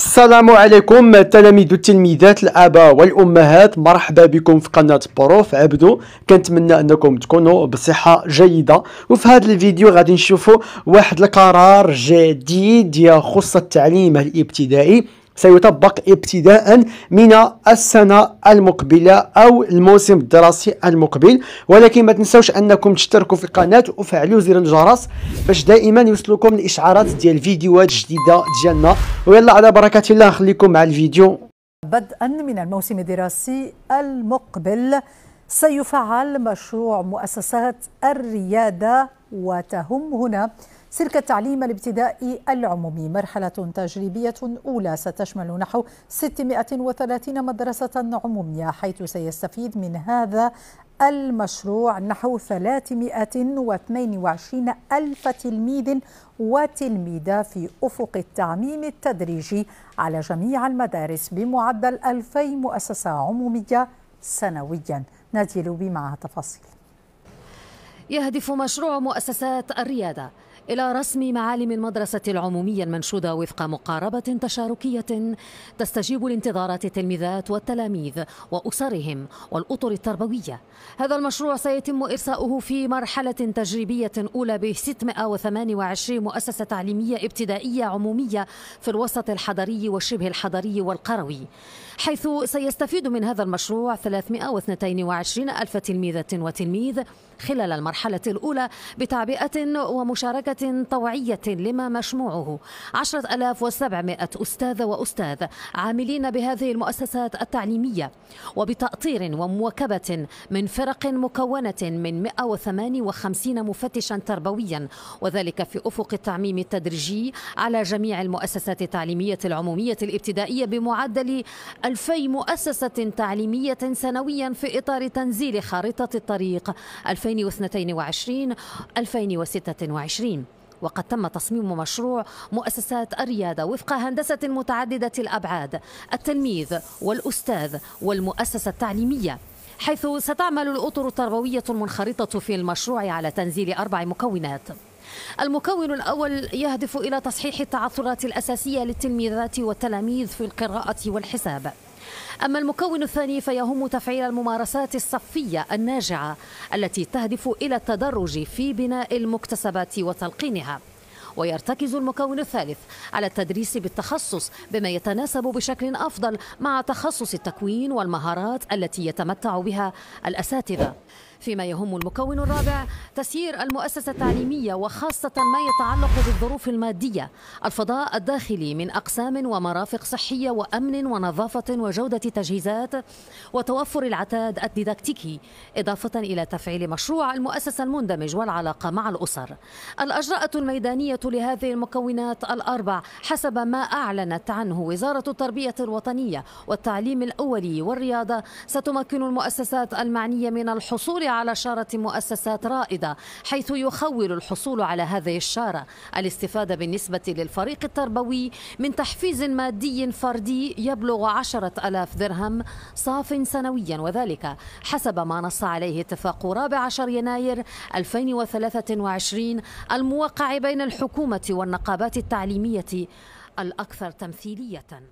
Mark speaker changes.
Speaker 1: السلام عليكم تلاميذ التلميذات الاباء والامهات مرحبا بكم في قناه بروف عبدو كنتمنى انكم تكونوا بصحه جيده وفي هذا الفيديو غادي نشوفوا واحد القرار جديد يخص التعليم الابتدائي سيطبق ابتداء من السنة المقبلة أو الموسم الدراسي المقبل ولكن ما تنسوش أنكم تشتركوا في القناة وفعلوا زر الجرس باش دائما يوصلكم الإشعارات ديال الفيديوهات الجديدة ديالنا ويلا على بركة الله خليكم مع الفيديو
Speaker 2: بدءا من الموسم الدراسي المقبل سيفعل مشروع مؤسسات الريادة وتهم هنا سلك التعليم الابتدائي العمومي مرحلة تجريبية أولى ستشمل نحو 630 مدرسة عمومية حيث سيستفيد من هذا المشروع نحو 322 ألف تلميذ وتلميذة في أفق التعميم التدريجي على جميع المدارس بمعدل 2000 مؤسسة عمومية سنويا نادي لوبي معها تفاصيل
Speaker 3: يهدف مشروع مؤسسات الريادة إلى رسم معالم المدرسة العمومية المنشودة وفق مقاربة تشاركية تستجيب لانتظارات التلميذات والتلاميذ وأسرهم والأطر التربوية هذا المشروع سيتم إرساؤه في مرحلة تجريبية أولى ب 628 مؤسسة تعليمية ابتدائية عمومية في الوسط الحضري والشبه الحضري والقروي حيث سيستفيد من هذا المشروع 322 ألف تلميذة وتلميذ خلال المرحلة الأولى بتعبئة ومشاركة طوعية لما مشموعه 10700 أستاذ وأستاذ عاملين بهذه المؤسسات التعليمية وبتأطير ومواكبة من فرق مكونة من 158 مفتشا تربويا وذلك في أفق التعميم التدريجي على جميع المؤسسات التعليمية العمومية الابتدائية بمعدل 2000 مؤسسة تعليمية سنويا في إطار تنزيل خارطة الطريق 2022 2026 وقد تم تصميم مشروع مؤسسات الريادة وفق هندسة متعددة الأبعاد التلميذ والأستاذ والمؤسسة التعليمية حيث ستعمل الأطر التربوية المنخرطة في المشروع على تنزيل أربع مكونات المكون الأول يهدف إلى تصحيح التعثرات الأساسية للتلميذات والتلاميذ في القراءة والحساب أما المكون الثاني فيهم تفعيل الممارسات الصفية الناجعة التي تهدف إلى التدرج في بناء المكتسبات وتلقينها ويرتكز المكون الثالث على التدريس بالتخصص بما يتناسب بشكل أفضل مع تخصص التكوين والمهارات التي يتمتع بها الأساتذة فيما يهم المكون الرابع تسيير المؤسسة التعليمية وخاصة ما يتعلق بالظروف المادية الفضاء الداخلي من أقسام ومرافق صحية وأمن ونظافة وجودة تجهيزات وتوفر العتاد الديداكتيكي إضافة إلى تفعيل مشروع المؤسسة المندمج والعلاقة مع الأسر الأجراءة الميدانية لهذه المكونات الأربع حسب ما أعلنت عنه وزارة التربية الوطنية والتعليم الأولي والرياضة ستمكن المؤسسات المعنية من الحصول على شارة مؤسسات رائدة حيث يخول الحصول على هذه الشارة الاستفادة بالنسبة للفريق التربوي من تحفيز مادي فردي يبلغ عشرة ألاف درهم صاف سنويا وذلك حسب ما نص عليه اتفاق رابع عشر يناير 2023 الموقع بين الحكومة الحكومة والنقابات التعليمية الأكثر تمثيلية